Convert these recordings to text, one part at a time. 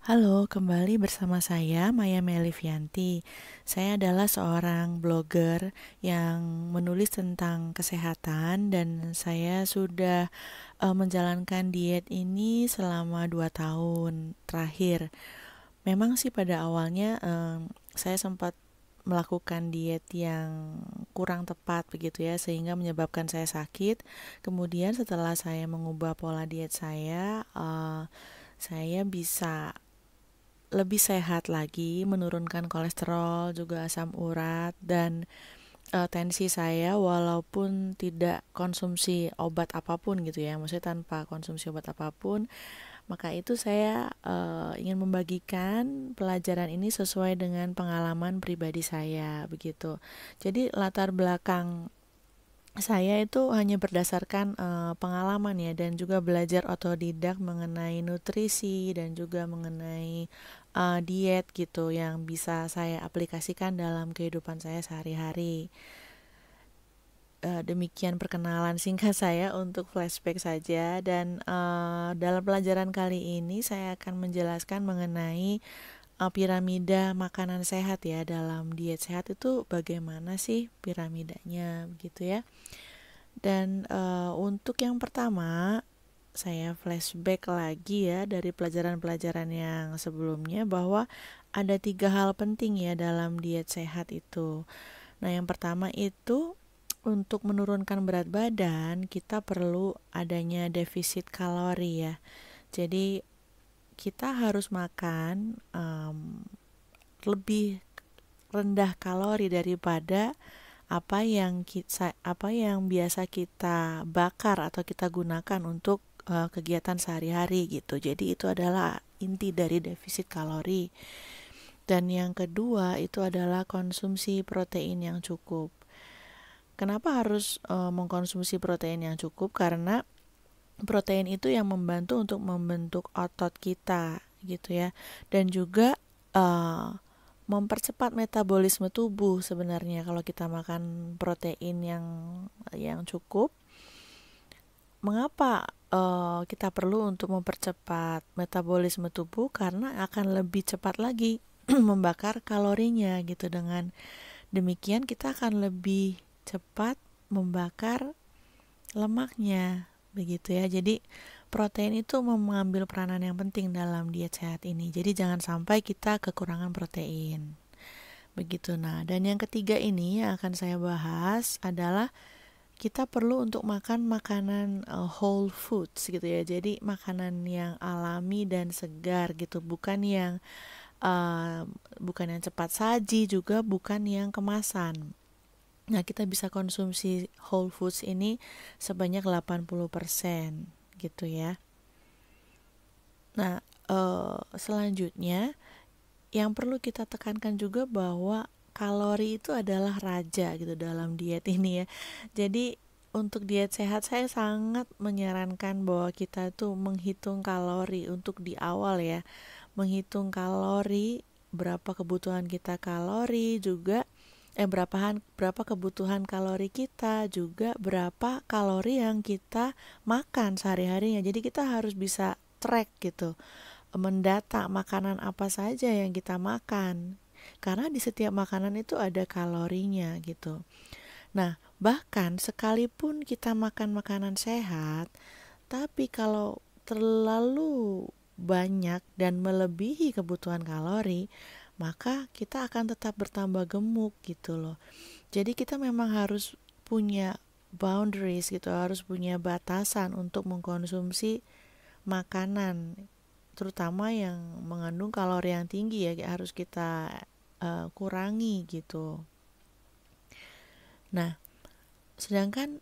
Halo, kembali bersama saya Maya Melivianti. Saya adalah seorang blogger yang menulis tentang kesehatan dan saya sudah uh, menjalankan diet ini selama 2 tahun terakhir. Memang sih pada awalnya uh, saya sempat melakukan diet yang kurang tepat begitu ya sehingga menyebabkan saya sakit. Kemudian setelah saya mengubah pola diet saya uh, saya bisa lebih sehat lagi, menurunkan kolesterol, juga asam urat dan uh, tensi saya walaupun tidak konsumsi obat apapun gitu ya, maksudnya tanpa konsumsi obat apapun, maka itu saya uh, ingin membagikan pelajaran ini sesuai dengan pengalaman pribadi saya begitu. Jadi latar belakang saya itu hanya berdasarkan uh, pengalaman ya dan juga belajar otodidak mengenai nutrisi dan juga mengenai uh, diet gitu yang bisa saya aplikasikan dalam kehidupan saya sehari-hari. Uh, demikian perkenalan singkat saya untuk flashback saja dan uh, dalam pelajaran kali ini saya akan menjelaskan mengenai Eh, piramida makanan sehat ya dalam diet sehat itu bagaimana sih piramidanya begitu ya dan uh, untuk yang pertama saya flashback lagi ya dari pelajaran-pelajaran yang sebelumnya bahwa ada tiga hal penting ya dalam diet sehat itu. Nah, yang pertama itu untuk menurunkan berat badan kita perlu adanya defisit kalori ya. Jadi kita harus makan um, lebih rendah kalori daripada apa yang kita apa yang biasa kita bakar atau kita gunakan untuk uh, kegiatan sehari-hari gitu. Jadi itu adalah inti dari defisit kalori. Dan yang kedua itu adalah konsumsi protein yang cukup. Kenapa harus uh, mengkonsumsi protein yang cukup? Karena protein itu yang membantu untuk membentuk otot kita gitu ya dan juga uh, mempercepat metabolisme tubuh sebenarnya kalau kita makan protein yang yang cukup mengapa uh, kita perlu untuk mempercepat metabolisme tubuh karena akan lebih cepat lagi membakar kalorinya gitu dengan demikian kita akan lebih cepat membakar lemaknya begitu ya. Jadi protein itu mengambil peranan yang penting dalam diet sehat ini. Jadi jangan sampai kita kekurangan protein. Begitu nah. Dan yang ketiga ini yang akan saya bahas adalah kita perlu untuk makan makanan uh, whole foods gitu ya. Jadi makanan yang alami dan segar gitu, bukan yang uh, bukan yang cepat saji juga bukan yang kemasan. Nah, kita bisa konsumsi whole foods ini sebanyak 80% gitu ya. Nah, eh, selanjutnya yang perlu kita tekankan juga bahwa kalori itu adalah raja gitu dalam diet ini ya. Jadi untuk diet sehat saya sangat menyarankan bahwa kita itu menghitung kalori untuk di awal ya. Menghitung kalori, berapa kebutuhan kita kalori juga eh berapa berapa kebutuhan kalori kita juga berapa kalori yang kita makan sehari-harinya. Jadi kita harus bisa track gitu. Mendata makanan apa saja yang kita makan. Karena di setiap makanan itu ada kalorinya gitu. Nah, bahkan sekalipun kita makan makanan sehat, tapi kalau terlalu banyak dan melebihi kebutuhan kalori, maka kita akan tetap bertambah gemuk gitu loh. Jadi kita memang harus punya boundaries gitu, harus punya batasan untuk mengkonsumsi makanan terutama yang mengandung kalori yang tinggi ya harus kita uh, kurangi gitu. Nah, sedangkan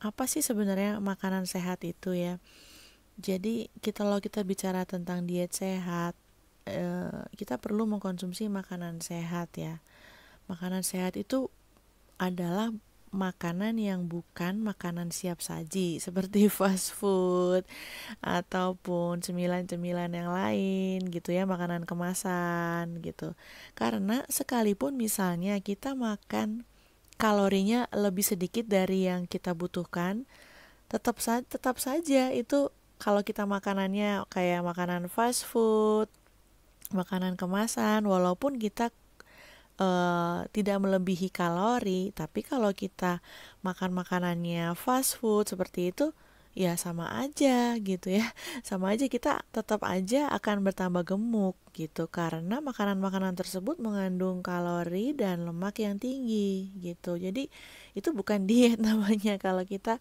apa sih sebenarnya makanan sehat itu ya? Jadi kita kalau kita bicara tentang diet sehat, Eh, kita perlu mengkonsumsi makanan sehat ya. Makanan sehat itu adalah makanan yang bukan makanan siap saji seperti fast food ataupun cemilan-cemilan yang lain gitu ya makanan kemasan gitu karena sekalipun misalnya kita makan kalorinya lebih sedikit dari yang kita butuhkan tetap sa tetap saja itu kalau kita makanannya kayak makanan fast food makanan kemasan walaupun kita uh, tidak melebihi kalori tapi kalau kita makan makanannya fast food seperti itu ya sama aja gitu ya sama aja kita tetap aja akan bertambah gemuk gitu karena makanan-makanan tersebut mengandung kalori dan lemak yang tinggi gitu jadi itu bukan diet namanya kalau kita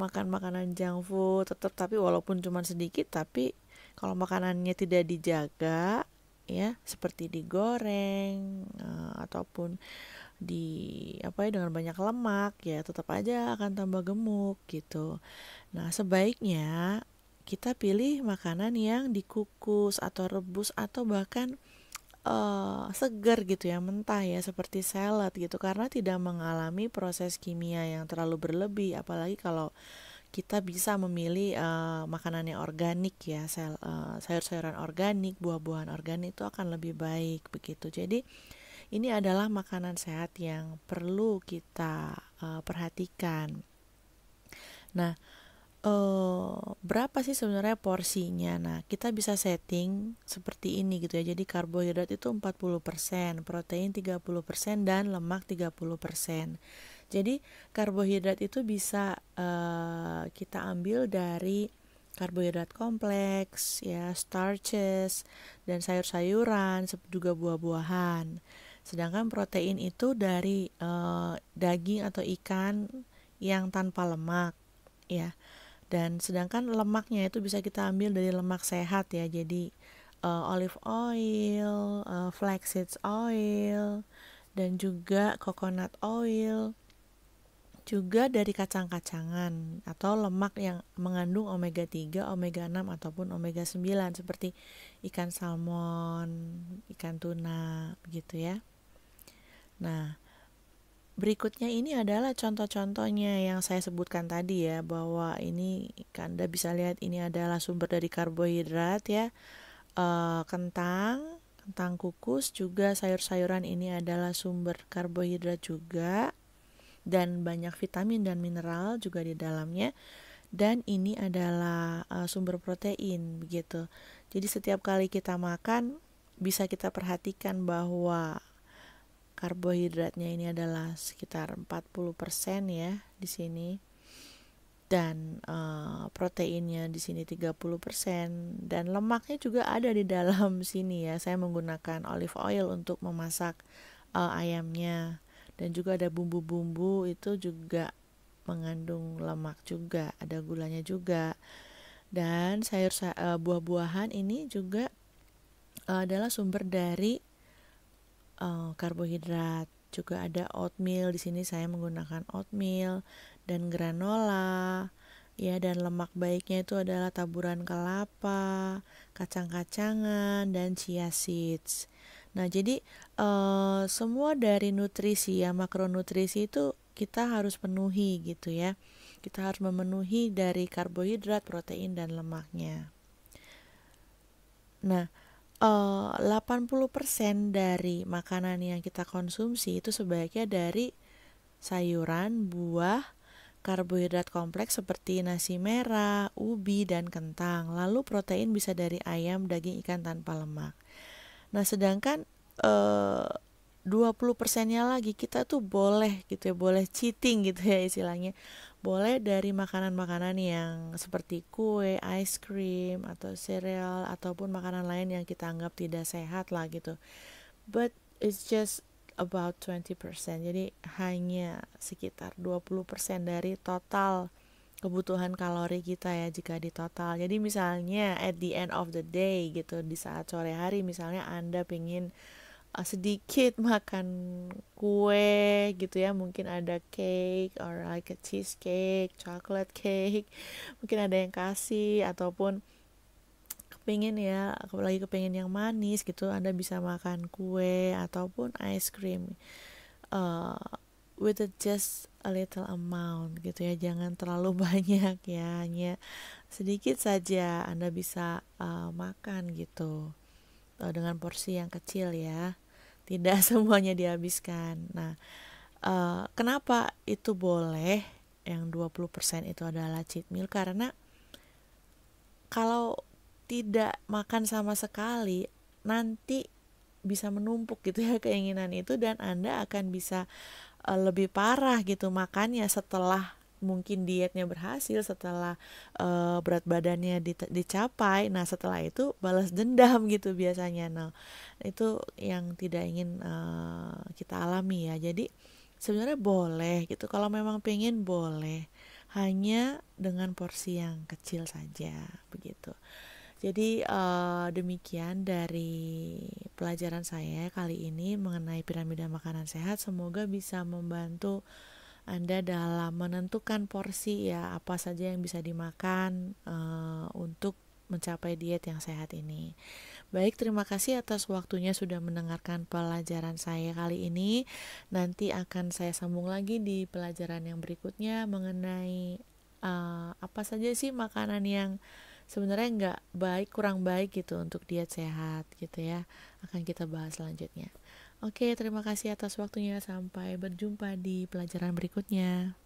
makan makanan junk food tetap tapi walaupun cuma sedikit tapi kalau makanannya tidak dijaga ya seperti digoreng uh, ataupun di apa ya dengan banyak lemak ya tetap aja akan tambah gemuk gitu. Nah, sebaiknya kita pilih makanan yang dikukus atau rebus atau bahkan uh, segar gitu ya mentah ya seperti salad gitu karena tidak mengalami proses kimia yang terlalu berlebih apalagi kalau kita bisa memilih uh, makanan yang organik ya sel, uh, sayur-sayuran organik buah-buahan organik itu akan lebih baik begitu jadi ini adalah makanan sehat yang perlu kita uh, perhatikan nah uh, berapa sih sebenarnya porsinya. Nah, kita bisa setting seperti ini gitu ya. Jadi karbohidrat itu 40%, protein 30% dan lemak 30%. Jadi karbohidrat itu bisa uh, kita ambil dari karbohidrat kompleks ya, starches dan sayur-sayuran, juga buah-buahan. Sedangkan protein itu dari uh, daging atau ikan yang tanpa lemak ya dan sedangkan lemaknya itu bisa kita ambil dari lemak sehat ya jadi uh, olive oil, uh, eh, flaxseed oil dan juga coconut oil juga dari kacang-kacangan atau lemak yang mengandung omega 3, omega 6 ataupun omega 9 seperti ikan salmon, ikan tuna begitu ya. Nah, Berikutnya ini adalah contoh-contohnya yang saya sebutkan tadi ya bahwa ini Anda bisa lihat ini adalah sumber dari karbohidrat ya e, kentang kentang kukus juga sayur-sayuran ini adalah sumber karbohidrat juga dan banyak vitamin dan mineral juga di dalamnya dan ini adalah e, sumber protein begitu jadi setiap kali kita makan bisa kita perhatikan bahwa karbohidratnya ini adalah sekitar 40% ya di sini dan uh, proteinnya di sini 30% dan lemaknya juga ada di dalam sini ya. Saya menggunakan olive oil untuk memasak uh, ayamnya dan juga ada bumbu-bumbu itu juga mengandung lemak juga, ada gulanya juga. Dan sayur uh, buah-buahan ini juga adalah sumber dari uh, karbohidrat juga ada oatmeal di sini saya menggunakan oatmeal dan granola ya dan lemak baiknya itu adalah taburan kelapa kacang-kacangan dan chia seeds nah jadi uh, semua dari nutrisi ya makronutrisi itu kita harus penuhi gitu ya kita harus memenuhi dari karbohidrat protein dan lemaknya nah Eh, uh, 80% dari makanan yang kita konsumsi itu sebaiknya dari sayuran, buah, karbohidrat kompleks seperti nasi merah, ubi, dan kentang. Lalu protein bisa dari ayam, daging ikan tanpa lemak. Nah, sedangkan eh, 20 persennya lagi kita tuh boleh gitu ya, boleh cheating gitu ya istilahnya boleh dari makanan-makanan yang seperti kue, ice cream, atau cereal, ataupun makanan lain yang kita anggap tidak sehat lah gitu. But it's just about 20%. Jadi hanya sekitar 20% dari total kebutuhan kalori kita ya jika di total. Jadi misalnya at the end of the day gitu di saat sore hari misalnya Anda pengen uh, sedikit makan kue gitu ya mungkin ada cake or like a cheesecake chocolate cake mungkin ada yang kasih ataupun kepingin ya apalagi kepingin yang manis gitu anda bisa makan kue ataupun ice cream uh, with a just a little amount gitu ya jangan terlalu banyak ya hanya sedikit saja anda bisa uh, makan gitu uh, dengan porsi yang kecil ya tidak semuanya dihabiskan. Nah, uh, kenapa itu boleh yang 20% itu adalah cheat meal karena kalau tidak makan sama sekali nanti bisa menumpuk gitu ya keinginan itu dan Anda akan bisa eh, lebih parah gitu makannya setelah mungkin dietnya berhasil setelah uh, berat badannya dicapai nah setelah itu balas dendam gitu biasanya nah itu yang tidak ingin uh, kita alami ya jadi sebenarnya boleh gitu kalau memang pengen boleh hanya dengan porsi yang kecil saja begitu jadi uh, demikian dari pelajaran saya kali ini mengenai piramida makanan sehat. Semoga bisa membantu anda dalam menentukan porsi ya apa saja yang bisa dimakan uh, untuk mencapai diet yang sehat ini. Baik, terima kasih atas waktunya sudah mendengarkan pelajaran saya kali ini. Nanti akan saya sambung lagi di pelajaran yang berikutnya mengenai uh, apa saja sih makanan yang sebenarnya nggak baik, kurang baik gitu untuk diet sehat gitu ya. Akan kita bahas selanjutnya. Oke, terima kasih atas waktunya. Sampai berjumpa di pelajaran berikutnya.